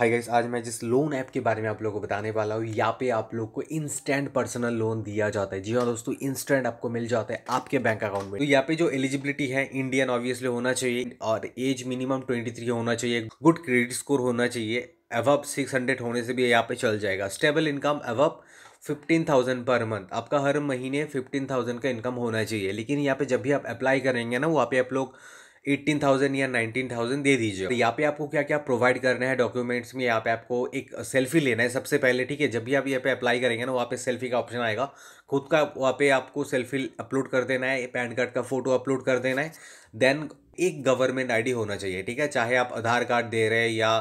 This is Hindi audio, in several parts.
हाय गाइस आज मैं जिस लोन ऐप के बारे में आप लोगों को बताने वाला हूँ यहाँ पे आप लोग को इंस्टेंट पर्सनल लोन दिया जाता है जी हाँ दोस्तों इंस्टेंट आपको मिल जाता है आपके बैंक अकाउंट में तो यहाँ पे जो एलिजिबिलिटी है इंडियन ऑब्वियसली होना चाहिए और एज मिनिमम ट्वेंटी थ्री होना चाहिए गुड क्रेडिट स्कोर होना चाहिए सिक्स हंड्रेड होने से भी यहाँ पे चल जाएगा stable income fifteen thousand per month आपका हर महीने फिफ्टीन थाउजेंड का इनकम होना चाहिए लेकिन यहाँ पे जब भी आप अप्लाई करेंगे ना वहाँ पे आप लोग एट्टीन थाउजेंड या नाइनटीन थाउजेंड दे दीजिए तो यहाँ पे आपको क्या क्या प्रोवाइड करना है डॉक्यूमेंट्स में यहाँ पे आपको एक सेल्फी लेना है सबसे पहले ठीक है जब भी आप यहाँ पे अप्लाई करेंगे ना वहाँ पे सेल्फी का ऑप्शन आएगा खुद का वहाँ पे आपको सेल्फी अपलोड कर देना है पैन कार्ड का फोटो अपलोड कर देना है देन एक गवर्नमेंट आईडी होना चाहिए ठीक है चाहे आप आधार कार्ड दे रहे हैं या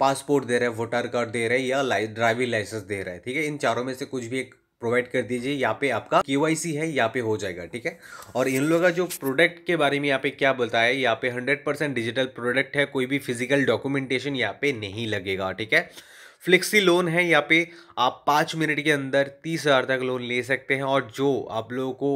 पासपोर्ट दे रहे हैं वोटर कार्ड दे रहे हैं या ड्राइविंग लाइसेंस दे रहे हैं ठीक है इन चारों में से कुछ भी एक प्रोवाइड कर दीजिए यहाँ पे आपका के है यहाँ पे हो जाएगा ठीक है और इन लोगों का जो प्रोडक्ट के बारे में यहाँ पे क्या बोलता है यहाँ पे 100 परसेंट डिजिटल प्रोडक्ट है कोई भी फिजिकल डॉक्यूमेंटेशन यहाँ पे नहीं लगेगा ठीक है फ्लेक्सी लोन है यहाँ पे आप पाँच मिनट के अंदर तीस हज़ार तक लोन ले सकते हैं और जो आप लोगों को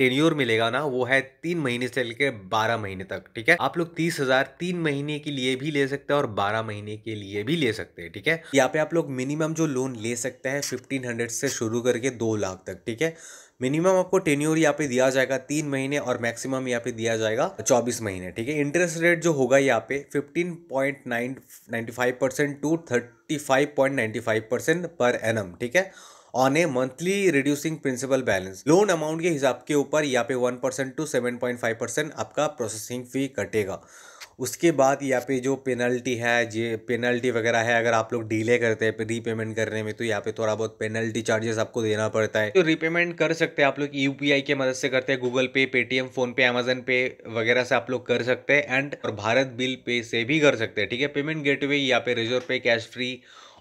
टेन्योर मिलेगा ना वो है तीन महीने से लेकर बारह महीने तक ठीक है आप लोग तीस हजार तीन महीने के लिए भी ले सकते हैं और बारह महीने के लिए भी ले सकते हैं ठीक है यहाँ पे आप लोग मिनिमम जो लोन ले सकते हैं फिफ्टीन हंड्रेड से शुरू करके दो लाख तक ठीक है मिनिमम आपको टेन्योर यहाँ पे दिया जाएगा तीन महीने और मैक्सिमम यहाँ पे दिया जाएगा चौबीस महीने ठीक है इंटरेस्ट रेट जो होगा यहाँ पे fifteen point nine five percent to thirty five point ninety five percent per M ठीक है on a monthly reducing principal balance loan amount के हिसाब के ऊपर यहाँ पे one percent to seven point five percent आपका प्रोसेसिंग फी कटेगा उसके बाद यहाँ पे जो पेनल्टी है जे पेनल्टी वगैरह है अगर आप लोग डिले करते हैं रीपेमेंट करने में तो यहाँ पे थोड़ा बहुत पेनल्टी चार्जेस आपको देना पड़ता है तो रीपेमेंट कर सकते हैं आप लोग यू के मदद से करते हैं गूगल पे पेटीएम फोन पे अमेजन पे वगैरह से आप लोग कर सकते हैं एंड और भारत बिल पे से भी कर सकते हैं ठीक है पेमेंट गेटवे यहाँ पे रिजर्व पे कैश फ्री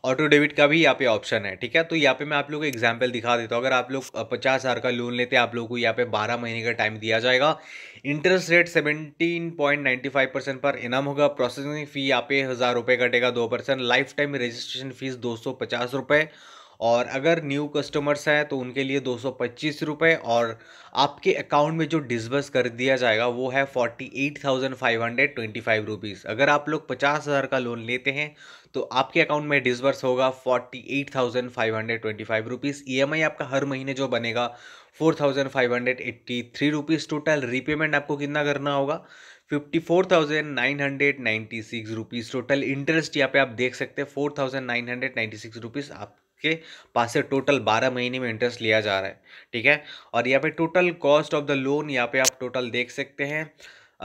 ऑटो डेबिट का भी यहाँ पे ऑप्शन है ठीक है तो यहाँ पे मैं आप लोग को एग्जाम्पल दिखा देता हूँ अगर आप लोग पचास हज़ार का लोन लेते हैं आप लोग को यहाँ पे बारह महीने का टाइम दिया जाएगा interest rate seventeen point ninety five percent per annum होगा प्रोसेसिंग फ़ी यहाँ पे हज़ार रुपये कटेगा दो percent lifetime registration fees दो सौ पचास रुपये और अगर न्यू कस्टमर्स हैं तो उनके लिए दो सौ पच्चीस रुपये और आपके अकाउंट में जो डिसबर्स कर दिया जाएगा वो है forty eight thousand five hundred twenty five rupees अगर आप लोग पचास हज़ार का लोन लेते हैं तो आपके अकाउंट में डिसबर्स होगा forty eight thousand five hundred twenty five rupees E M I आपका हर महीने जो बनेगा four thousand five hundred eighty three rupees total repayment आपको कितना करना होगा fifty four thousand nine hundred ninety six rupees total interest यहाँ पे आप देख सकते हैं four thousand nine hundred ninety six rupees आप के पास से टोटल बारह महीने में इंटरेस्ट लिया जा रहा है ठीक है और यहाँ पे total cost of the loan यहाँ पे आप टोटल देख सकते हैं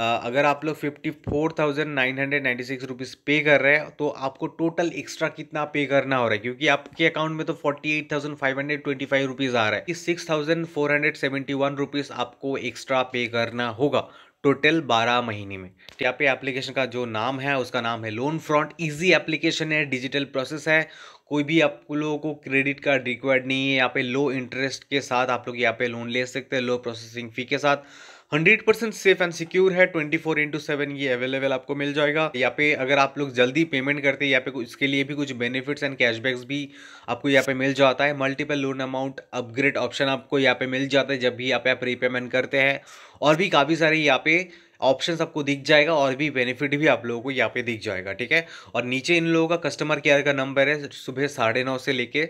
अगर आप लोग fifty four thousand nine hundred ninety six rupees pay कर रहे हैं तो आपको टोटल एक्स्ट्रा कितना पे करना हो रहा है क्योंकि आपके अकाउंट में तो forty eight thousand five hundred twenty five rupees आ रहा है कि six thousand four hundred seventy one rupees आपको एक्स्ट्रा पे करना होगा टोटल बारह महीने में तो यहाँ पे एप्लीकेशन का जो नाम है उसका नाम है लोन फ्रॉन्ट इजी एप्लीकेशन है डिजिटल प्रोसेस है कोई भी आप लोगों को क्रेडिट कार्ड रिक्वायर्ड नहीं है यहाँ पे लो इंटरेस्ट के साथ आप लोग यहाँ पे लोन ले सकते हैं लो प्रोसेसिंग फ़ी के साथ hundred percent safe and secure है ट्वेंटी फोर इंटू सेवन ये अवेलेबल आपको मिल जाएगा यहाँ पे अगर आप लोग जल्दी पेमेंट करते हैं यहाँ पे इसके लिए भी कुछ बेनिफिट्स एंड कैशबैक्स भी आपको यहाँ पे मिल जाता है multiple loan amount upgrade option आपको यहाँ पे मिल जाता है जब भी यहाँ पे आप रीपेमेंट करते हैं और भी काफ़ी सारे यहाँ पे ऑप्शन आपको दिख जाएगा और भी बेनिफिट भी आप लोगों को यहाँ पे दिख जाएगा ठीक है और नीचे इन लोगों का कस्टमर केयर का नंबर है सुबह साढ़े नौ से लेके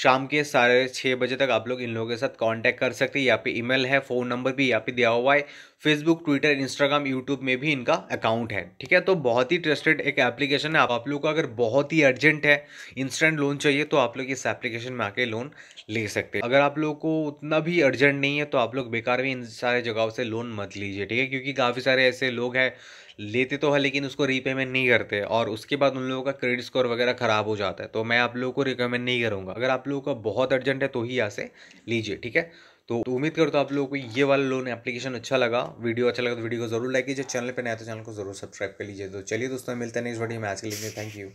शाम के साढ़े छः बजे तक आप लोग इन लोगों के साथ कांटेक्ट कर सकते हैं यहाँ पे ईमेल है फ़ोन नंबर भी यहाँ पे दिया हुआ है फेसबुक ट्विटर इंस्टाग्राम यूट्यूब में भी इनका अकाउंट है ठीक है तो बहुत ही ट्रस्टेड एक एप्लीकेशन है आप, आप लोग को अगर बहुत ही अर्जेंट है इंस्टेंट लोन चाहिए तो आप लोग इस एप्लीकेशन में आके लोन ले सकते हैं अगर आप लोग को उतना भी अर्जेंट नहीं है तो आप लोग बेकार भी इन सारे जगहों से लोन मत लीजिए ठीक है क्योंकि काफ़ी सारे ऐसे लोग हैं लेते तो है लेकिन उसको रीपेमेंट नहीं करते और उसके बाद उन लोगों का क्रेडिट स्कोर वगैरह ख़राब हो जाता है तो मैं आप लोगों को रिकमेंड नहीं करूँगा अगर आप लोगों का बहुत अर्जेंट है तो ही यहाँ से लीजिए ठीक है तो, तो उम्मीद करता हूँ आप लोगों को ये वाला लोन एप्लीकेशन अच्छा लगा वीडियो अच्छा लगा तो वीडियो को जरूर लाइक कीजिए चैनल पर नया तो चैनल को जरूर सब्सक्राइब कर लीजिए तो चलिए दोस्तों मिलते हैं नेक्स्ट वीडियो में आज के लिए थैंक यू